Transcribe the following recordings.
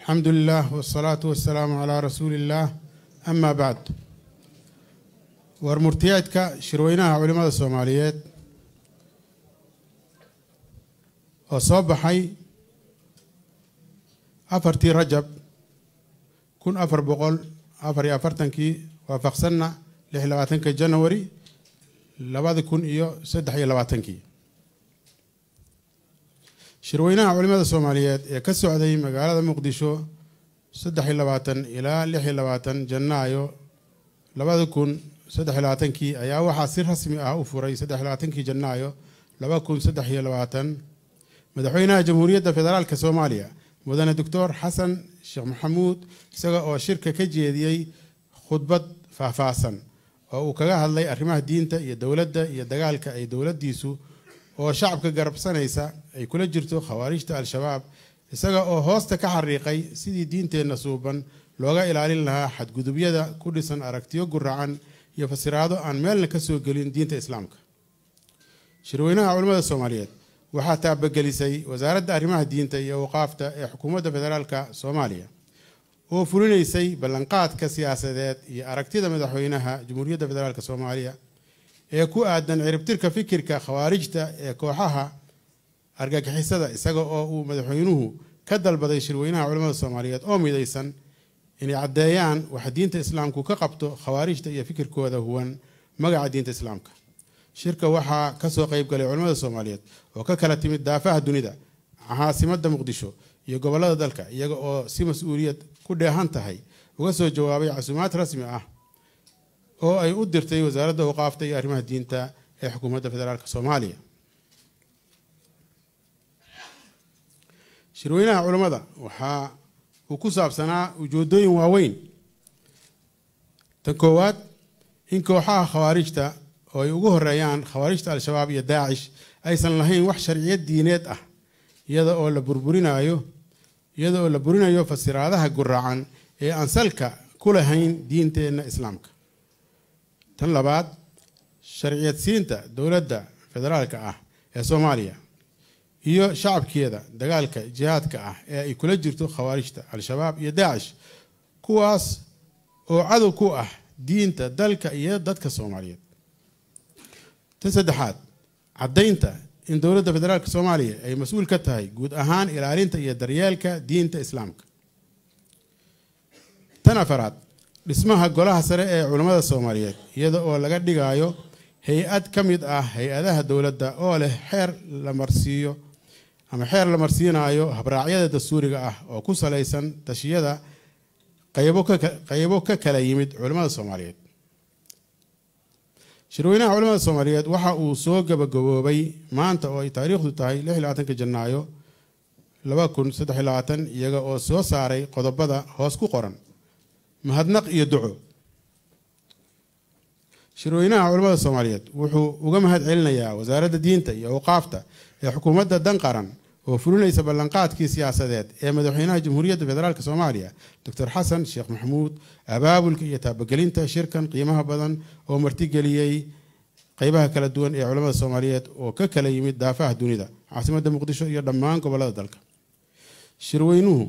alxamdulilah wasalaatu wasalaamu calaa rasuuliillaah amaa bacd war murtiyeedka shirweynaha culimmada soomaaliyeed oo soo baxay afartii rajab kun afar boqol afar iyo afartankii waafaqsanna lix labaatanka januari labada kun iyo saddex iyo labaatankii shirweynaha culimada soomaaliyeed ee ka socday magaalada muqdisho saddexiy labaatan ilaa lixiy labaatan janaayo labada kun saddexiy labaatankii ayaa waxaa si rasmi ah u furay saddexiy labaatankii janaayo laba kun saddexiyo labaatan madaxweynaha jamhuuriyadda federaalk soomaaliya mudane doctor xasan sheekh maxamuud isaga oo shirka ka jeediyey khudbad faahfaahsan oo uu kaga hadlay arrimaha diinta iyo dowladda iyo dagaalka ay dowladdiisu oo shacabka garabsanaysa ay kula jirto khawaarijta al-shabaab isaga oo hoosta ka xariiqay sidii diinteenna suuban looga ilaalin lahaa xadgudubyada ku dhisan aragtiyo guracan iyo fasiraado aan meelna ka soo gelin diinta islaamka shirweynaha culimmada soomaaliyeed waxaa taabagelisay wasaaradda arrimaha diinta iyo awqaafta ee xukuumadda federaalka soomaaliya oo fulinaysay ballanqaadka siyaasadeed iyo aragtida madaxweynaha jumhuuriyadda federaalk soomaaliya ee ku aadan ciribtirka fikirka khawaarijta ee kooxaha argagixisada isaga oo uu madaxweynuhu ka dalbaday shirweynaha culamada soomaaliyeed oo midaysan inay caddeeyaan wax diinta islaamku ka qabto khawaarijta iyo fikirkooda huwan magaca diinta islaamka shirka waxaa kasoo galay culamada soomaaliyeed oo ka kala timid daafaha dunida caasimada muqdisho iyo gobollada dalka iyaga oo si mas-uuliyad ku dheehan tahay uga soo jawaabay casuumaad rasmi ah oo ay u dirtay wasaaradda awqaafta iyo arrimaha diinta ee xukuumadda federaalk soomaaliya shirweynaha culammada waxaa uu ku saabsanaa ujeedooyin waaweyn tan koowaad in kooxaha khawaarijta oo ay ugu horreeyaan khawaarijta al-shabaab iyo daacish aysan lahayn wax sharciyad diineed ah iyada oo la burburinaayo iyada oo la burinayo fasiraadaha guraacan ee aan ku lahayn diinteenna islaamka tan labaad sharciyadsiinta dowladda federaalka ah ee soomaaliya iyo shacabkeeda dagaalka jihaadka ah ee ay kula jirto khawaarijta al-shabaab iyo daacish kuwaas oo cadow ku ah diinta dalka iyo dadka soomaaliyeed tan saddexaad caddaynta in dowladda federaalka soomaaliya ay mas-uul ka tahay guud ahaan ilaalinta iyo daryeelka diinta islaamka tan afaraad dhismaha golaha sare ee culammada soomaaliyeed iyada oo laga dhigaayo hay-ad ka mid ah hay-adaha dowladda oo leh xeer la marsiiyo ama xeer la marsiinaayo habraacyada dastuuriga ah oo ku salaysan tashiyada qeybo ka kala yimid culimmada soomaaliyeed shirweynaha culamada soomaaliyeed waxa uu soo gabagaboobay maanta oo ay taariikhdu tahay ka janaayo iyaga oo soo saaray qodobada hoos ku qoran mahadnaq iyo duco shirweynaha culamada soomaaliyeed wuxuu uga mahad celinayaa wasaaradda diinta iyo awqaafta ee xukuumadda dan qaran oo fulinaysa ballanqaadkii siyaasadeed ee madaxweynaha jamhuuriyadda federaalk soomaaliya doctor xasan sheekh maxamuud abaabulka iyo taabagelinta shirkan qiimaha badan oo martigeliyey qeybaha kala duwan ee culamada soomaaliyeed oo ka kala yimid daafaha dunida caasimada muqdisho iyo dhammaan gobolada dalka shirweynuhu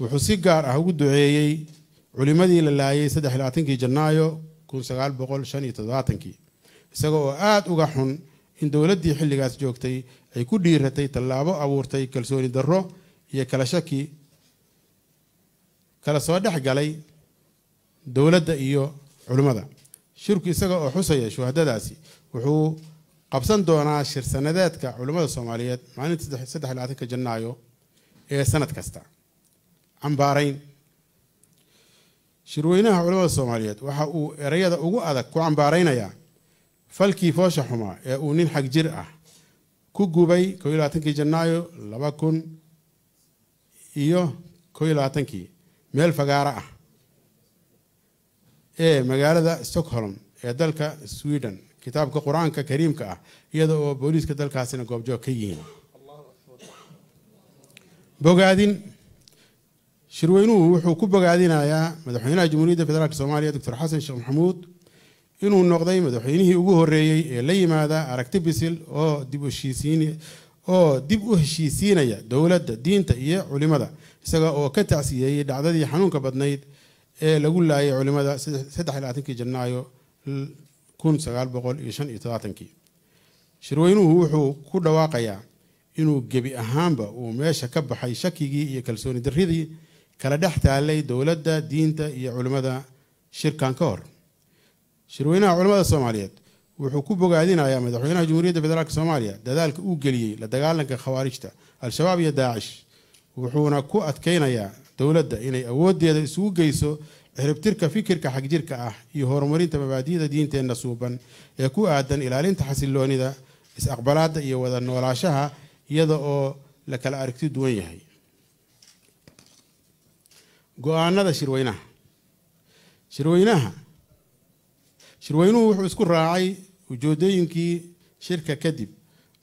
wuxuu si gaar ah ugu duceeyey culimmadii la laayay saddex labaatankii janaayo kun sagaal boqol shan iyo toddobaatankii isaga oo aada uga xun in dowladdii xilligaas joogtay ay ku dhiiratay tallaabo abuurtay kalsooni darro iyo kala shaki kala soo dhex galay dowladda iyo culimmada shirku isaga oo xusaya shuhadadaasi wuxuu qabsan doonaa shirsanadeedka culimmada soomaaliyeed maalinta saddex labaatanka janaayo ee sanad kasta cambaarayn shirweynaha culamada soomaaliyeed waxa uu erayada ugu adag ku cambaaraynayaa falkii foosha xumaa ee uu nin xag jir ah ku gubay ko janaayo laba kun iyo ko meel fagaaro ah ee magaalada stockholm ee dalka sweden kitaabka qur-aanka kariimka ah iyada oo booliiska dalkaasina goobjoog ka yihiin bogaadin shirweynuhu wuxuu ku bogaadinayaa madaxweynaha jamhuuriyadda federaalk soomaaliya doctor xasan sheekh maxamuud inuu noqday madaxweynihii ugu horeeyey ee la yimaada aragti bisil oo oo dib u heshiisiinaya dowladda diinta iyo culimmada isaga oo ka tacsiyeeyey dhacdadii xanuunka badnayd ee lagu laayay culimada saddexlabaatankii janaayo kun sagaal boqol iyo shan iyo todobaatankii shirweynuhu wuxuu ku dhawaaqayaa inuu gebi ahaanba uu meesha ka baxay shakigii iyo kalsooni darridii kala dhex taallay dowladda diinta iyo culimmada shirkan ka hor shirweynaha culimmada soomaaliyeed wuxuu ku bogaadinayaa madaxweynaha jamhuuriyadda federaalk soomaaliya dadaalka uu geliyey la dagaalanka khawaarijta al-shabaab iyo daacish wuxuuna ku adkeynayaa dowladda inay awooddeeda isugu geyso ciribtirka fikirka xagjirka ah iyo horumarinta mabaadi'da diinteenna suuban ee ku aadan ilaalinta xasiloonida is-aqbalaadda iyo wada noolaashaha iyada oo la kala aragti duwan yahay go-aanada shirweynaha shirweynaha shirweynuhu wuxuu isku raacay ujoodooyinkii shirka kadib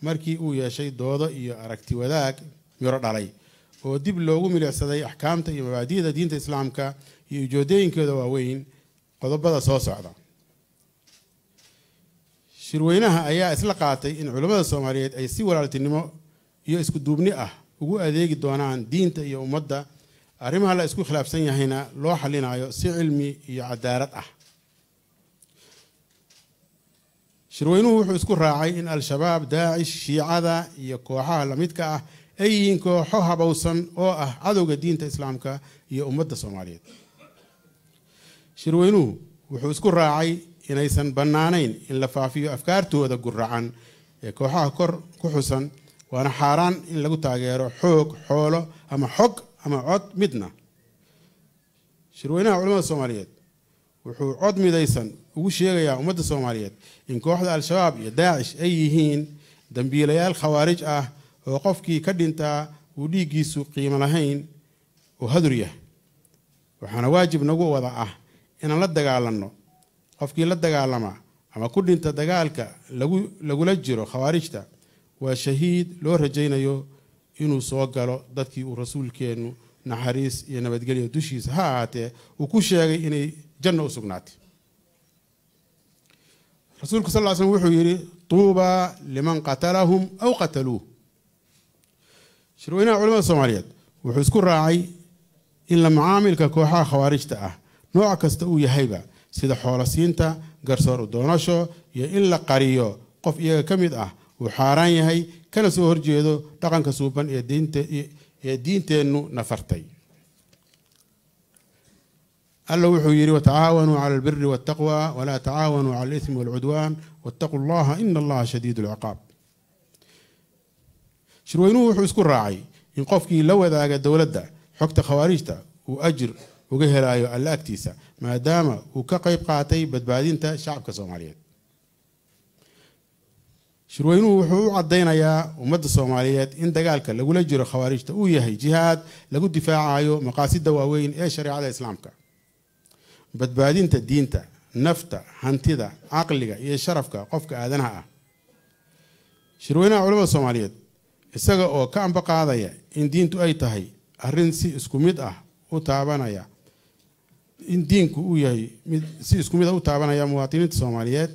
markii uu yeeshay doodo iyo aragti wadaag miro dhalay oo dib loogu milicsaday axkaamta iyo mabaadi'da diinta islaamka iyo ujoodooyinkooda waaweyn qodobada soo socda shirweynaha ayaa isla qaatay in culimmada soomaaliyeed ay si walaaltinimo iyo isku duubni ah ugu adeegi doonaan diinta iyo ummadda arrimaha la isku khilaafsan yahayna loo xalinaayo si cilmi iyo cadaalad ah shirweynuhu wuxuu isku raacay in al-shabaab daacish shiicada iyo kooxaha lamidka ah ay yihiin kooxo habowsan oo ah cadowga diinta islaamka iyo ummadda soomaaliyeed shirweynuhu wuxuu isku raacay inaysan bannaanayn in la faafiyo afkaartooda guracan ee kooxaha kor ku xusan waana xaaraan in lagu taageero xoog xoolo ama xog ama cod midna shirweynaha culamada soomaaliyeed wuxuu cod midaysan ugu sheegayaa ummadda soomaaliyeed in kooxda al-shabaab iyo daacish ay yihiin dambiilayaal khawaarij ah oo qofkii ka dhintaa uu dhiiggiisu qiimo lahayn oo hadur yah waxaana waajib nagu wada ah inaan la dagaalanno qofkii la dagaalama ama ku dhinta dagaalka lagulagula jiro khawaarijta waa shahiid loo rajaynayo inuu soo galo dadkii uu rasuulkeennu naxariis iyo nabadgelyo dushiisa ha ahaatee uu ku sheegay inay janno u sugnaatay rasuulku sal l slam wuxuu yidhi tuuba liman qatalahum aw qataluu shirweynaha culamada soomaaliyeed wuxuu isku raacay in la macaamilka kooxaha khawaarijta ah nooc kasta uu yahayba sida xoolo siinta garsoor u doonasho iyo in la qariyo qof iyaga ka mid ah uu xaaraan yahay kana soo horjeedo dhaqanka suuban ee diinteennu nafartay alla wuxuu yidhi watacaawanuu cala albiri waltaqwa walaa tacaawanuu cala alithmi walcudwaan wataquu llaha ina allaha shadiidu lciqaab shirweynuhu wuxuu isku raacay in qofkii la wadaaga dowladda xogta khawaarijta uu ajir uga helaayo alla agtiisa maadaama uu ka qayb qaatay badbaadinta shacabka soomaaliyeed shirweynuhu wuxuu u caddaynayaa ummadda soomaaliyeed in dagaalka lagula jiro khawaarijta uu yahay jihaad lagu difaacayo maqaasida waaweyn ee shareecada islaamka badbaadinta diinta nafta hantida caqliga iyo sharafka qofka aadanaha ah shirweynaha culamada soomaaliyeed isaga oo ka amba qaadaya in diintu ay tahay arrin si isku mid ah u taabanaya in diinku uu yahay si isku mid ah u taabanaya muwaadiniinta soomaaliyeed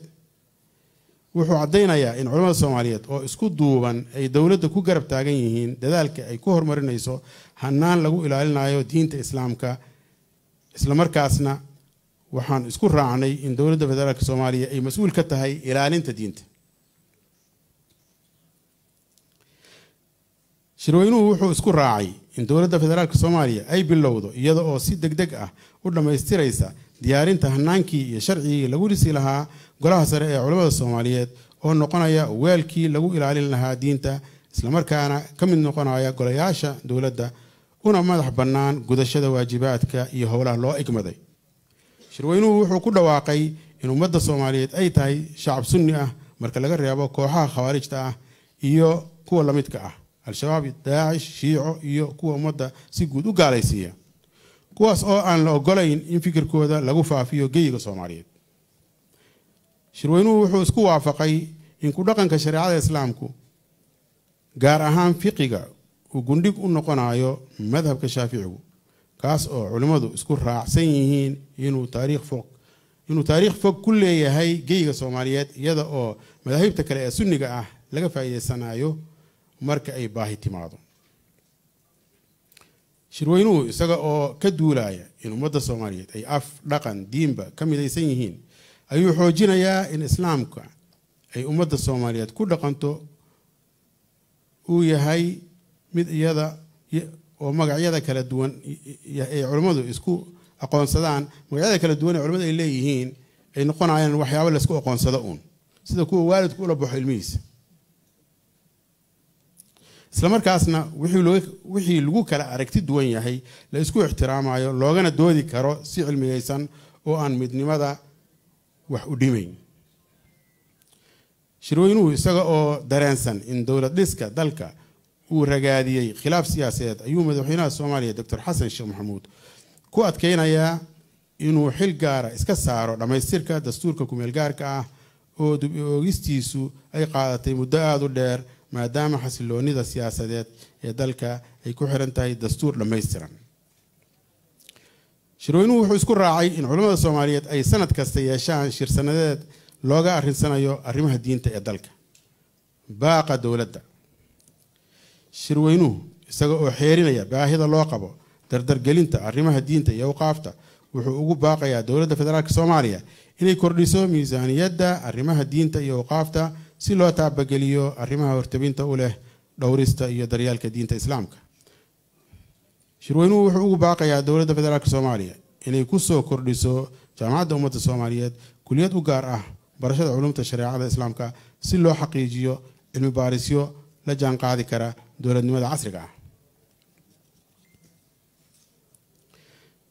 wuxuu caddaynayaa in culamada soomaaliyeed oo isku duuban ay dowladda ku garab taagan yihiin dadaalka ay ku horumarinayso hannaan lagu ilaalinayo diinta islaamka islamarkaasna waxaan isku raacnay in dowladda federaalka soomaaliya ay mas-uul ka tahay ilaalinta diinta shirweynuhu wuxuu isku raacay in dowladda federaalk soomaaliya ay bilowdo iyada oo si deg deg ah u dhammaystiraysa diyaarinta hanaankii iyo sharcigii lagu risi lahaa golaha sare ee culimmada soomaaliyeed oo noqonaya weelkii lagu ilaalin lahaa diinta islamarkaana ka mid noqonaya golayaasha dowladda una madax bannaan gudashada waajibaadka iyo howlaha loo igmaday shirweynuhu wuxuu ku dhawaaqay in ummadda soomaaliyeed ay tahay shacab sunni ah marka laga reebo kooxaha khawaarijta ah iyo kuwa lamidka ah al-shabaab daacish shiico iyo kuwa ummadda si guud u gaalaysiiya kuwaas oo aan la ogolayn in fikirkooda lagu faafiyo geyiga soomaaliyeed shirweynuhu wuxuu isku waafaqay in ku dhaqanka shareecada islaamku gaar ahaan fiqiga uu gundhig u noqonayo madhabka shaaficigu kaas oo culimmadu isku raacsan yihiin inuu taariikh fog inuu taariikh fog ku leeyahay geyiga soomaaliyeed iyada oo madaahibta kale ee sunniga ah laga faa'iidaysanayo marka ay baahi timaado shirweynuhu isaga oo ka duulaaya in ummadda soomaaliyeed ay af dhaqan diinba ka midaysan yihiin ayuu xoojinayaa in islaamka ay ummadda soomaaliyeed ku dhaqanto uu yahay mid iyada oo magacyada kala duwan ay culimmadu isku aqoonsadaan magacyada kala duwan ee culimmadu ay leeyihiin ay noqonayaan waxyaaba laysku aqoonsado uun sida kuwa waalidku ula baxo ilmihiisa islamarkaasna wixii lagu kala aragti duwan yahay la isku ixtiraamayo loogana doodi karo si cilmiyeysan oo aan midnimada wax u dhimayn shirweynuhu isaga oo dareensan in dowlad dhiska dalka uu ragaadiyey khilaaf siyaasadeed ayuu madaxweynaha soomaaliya doctor xasan sheekh maxamuud ku adkeynayaa inuu xil gaara iska saaro dhammaystirka dastuurka kumeel gaarka ah oo dub-i oogistiisu ay qaadatay muddo aada u dheer maadaama xasiloonida siyaasadeed ee dalka ay ku xiran tahay dastuur dhammaystiran shirweynuhu wuxuu isku raacay in culimmada soomaaliyeed ay sanad kasta yeeshaan shirsanadeed looga arrinsanayo arrimaha diinta ee dalka baaqa dowladda shirweynuhu isaga oo xeerinaya baahida loo qabo dardargelinta arrimaha diinta iyo awqaafta wuxuu ugu baaqayaa dowladda federaalk soomaaliya inay kordhiso miisaaniyadda arrimaha diinta iyo awqaafta si loo taabageliyo arrimaha hortabinta u leh dhowrista iyo daryaalka diinta islaamka shirweynuhu wuxuu ugu baaqayaa dowladda federaalk soomaaliya inay kusoo kordhiso jaamacadda ummadda soomaaliyeed kuliyad u gaar ah barashada culumta shareecada islaamka si loo xaqiijiyo cilmi baarisyo la jaanqaadi kara dowladnimada casriga ah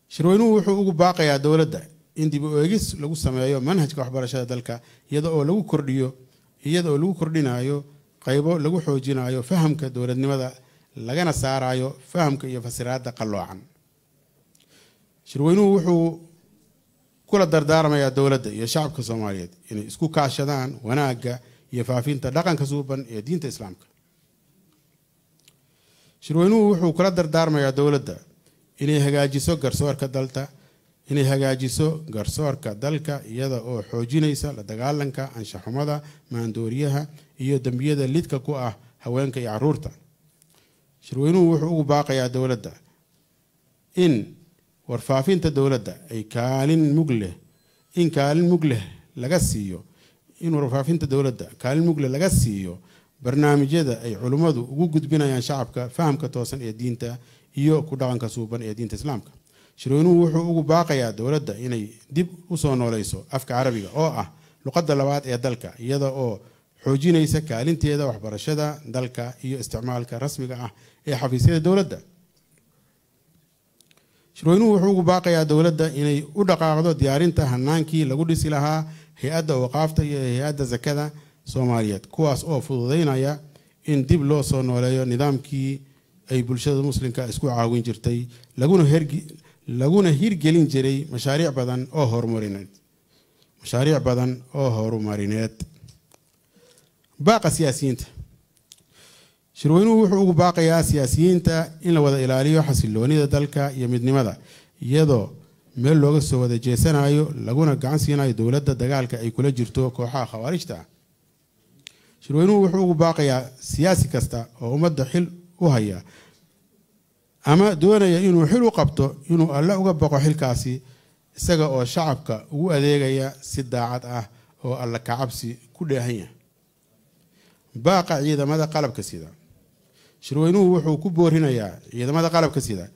shirweynuhu wuxuu ugu baaqayaa dowladda in dib u eegis lagu sameeyo manhajka waxbarashada dalka iyada oo lagu kordhiyo iyadoo lagu kordhinayo qaybo lagu xoojinayo fahamka dowladnimada lagana saarayo fahamka iyo fasiraadda qalloocan shirweynuhu wuxuu kula dardaarmayaa dowladda iyo shacabka soomaaliyeed inay isku kaashadaan wanaagga iyo faafinta dhaqanka suuban ee diinta islaamka shirweynuhu wuxuu kula dardaarmayaa dowladda inay hagaajiso garsoorka dalta inay hagaajiso garsoorka dalka iyada oo xoojinaysa la dagaalanka anshaxumada maandooriyaha iyo dembiyada lidka ku ah haweenka iyo caruurta shirweynuhu wuxuu ugu baaqayaa dowladda in warfaafinta dowladda ay kaalin mug in kaalin mugleh laga siiyo in warfaafinta dowladda kaalin mugleh laga siiyo barnaamijyada ay culimmadu ugu gudbinayaan shacabka fahamka toosan ee diinta iyo ku dhaqanka suuban ee diinta islaamka shirweynuhu wuxuu ugu baaqayaa dowladda inay dib usoo nooleyso afka carabiga oo ah luqadda labaad ee dalka iyada oo xoojinaysa kaalinteeda waxbarashada dalka iyo isticmaalka rasmiga ah ee xafiisyada dowladda shirweynuhu wuxuu ugu baaqayaa dowladda inay u dhaqaaqdo diyaarinta hanaankii lagu dhisi lahaa hay-adda waqaafta iyo hay-adda zakada soomaaliyeed kuwaas oo fududeynaya in dib loo soo nooleeyo nidaamkii ay bulshada muslimka isku caawin jirtay laguna laguna hirgelin jiray mashaariic badan oo horumarineed mashaariic badan oo horumarineed baaqa siyaasiyiinta shirweynuhu wuxuu ugu baaqayaa siyaasiyiinta in la wada ilaaliyo xasiloonida dalka iyo midnimada iyadoo meel looga soo wada jeesanayo laguna gacan siinayo dowladda dagaalka ay kula jirto kooxaha khawaarijta ah shirweynuhu wuxuu ugu baaqayaa siyaasi kasta oo ummadda xil u haya ama doonaya inuu xil u qabto inuu alle uga baqo xilkaasi isaga oo shacabka ugu adeegaya si daacad ah oo alla kacabsi ku dheehan dheehanya baaqa ciidamada qalabka sida shirweynuhu wuxuu ku boorinayaa ciidamada qalabka sida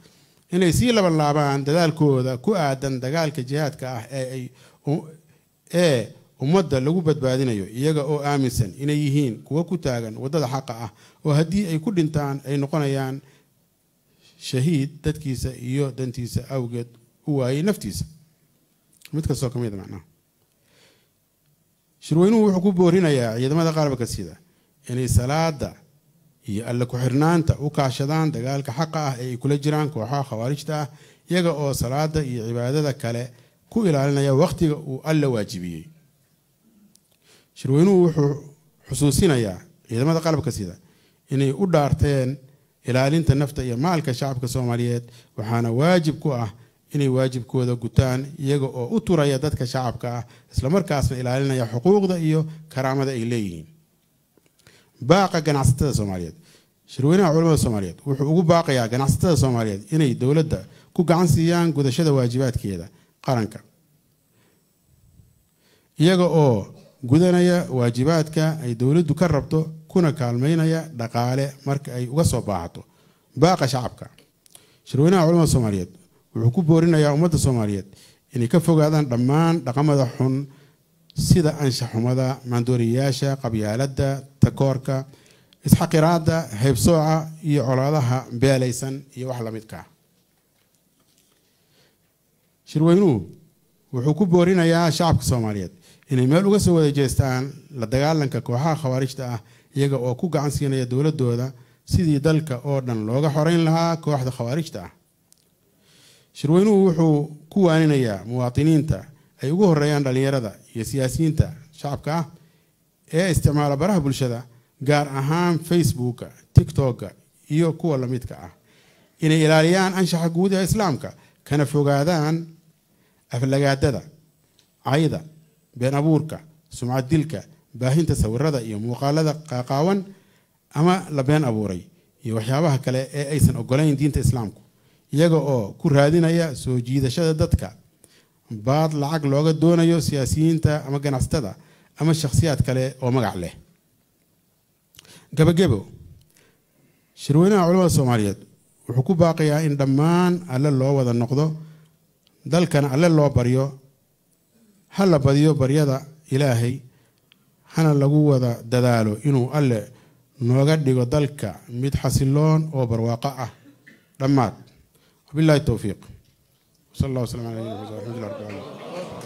inay sii laban laabaan dadaalkooda ku aadan dagaalka jihaadka ah ee ummadda lagu badbaadinayo iyaga oo aaminsan inay yihiin kuwa ku taagan waddada xaqa ah oo haddii ay ku dhintaan ay noqonayaan shahiid dadkiisa iyo dantiisa awgeed u waayay naftiisa mid kastoo ka mida ah macnaha shirweynuhu wuxuu ku boorinayaa ciidamada qaarba sida inay salaada iyo alle ku-xirnaanta u kaashadaan dagaalka xaqa ah ee ay kula jiraan kooxaha khawaarijta ah iyaga oo salaada iyo cibaadada kale ku ilaalinaya wakhtiga uu alla waajibiyey shirweynuhu wuxuu xusuusinayaa ciidamada qalabka sida inay u dhaarteen ilaalinta nafta iyo maalka shacabka soomaaliyeed waxaana waajib ku ah inay waajibkooda gutaan iyaga oo u turaya dadka shacabka ah islamarkaasna ilaalinaya xuquuqda iyo karaamada ay leeyihiin baaqa ganacsatada soomaaliyeed shirweynaha culamada soomaaliyeed wuxuu ugu baaqayaa ganacsatada soomaaliyeed inay dowladda ku gacan siiyaan gudashada waajibaadkeeda qaranka iyaga oo gudanaya waajibaadka ay dowladdu ka rabto kuna kaalmaynaya dhaqaale marka ay uga soo baahato baaqa shacabka shirweynaha culamada soomaaliyeed wuxuu ku boorinayaa ummadda soomaaliyeed inay ka fogaadaan dhammaan dhaqamada xun sida anshaxumada maandooriyayaasha qabyaaladda takoorka isxaqiraada haybsooca iyo colaadaha beelaysan iyo wax la shirweynuhu wuxuu ku boorinayaa shacabka soomaaliyeed inay meel uga soo wada jeestaan la dagaalanka kooxaha khawaarijta ah iyaga oo ku gacan siinaya dowladooda sidii dalka oo dhan looga xoreyn lahaa kooxda khawaarijta ah shirweynuhu wuxuu ku waaninayaa muwaatiniinta ay ugu horeeyaan dhallinyarada iyo siyaasiyiinta shacabka ah ee isticmaala baraha bulshada gaar ahaan facebooka tictokka iyo kuwa lamidka ah inay ilaaliyaan anshaxa guud ee islaamka kana fogaadaan aflagaadada cayda been abuurka sumcaddilka baahinta sawirada iyo muuqaalada qaaqaawan ama la been abuuray iyo waxyaabaha kale ee aysan ogolayn diinta islaamku iyaga oo ku raadinaya soo jiidashada dadka baad lacag looga doonayo siyaasiyiinta ama ganacsatada ama shakhsiyaad kale oo magac leh gabagebo shirweynaha culamada soomaaliyeed wuxuu ku baaqayaa in dhammaan alle loo wada noqdo dalkan alle loo baryo ha la badiyo baryada ilaahay hana lagu wada dadaalo inuu alle nooga dhigo dalka mid xasiloon oo barwaaqo ah dhammaad wabilahi towfiiq sal alla waslam ala nabina axmdullah rb alamin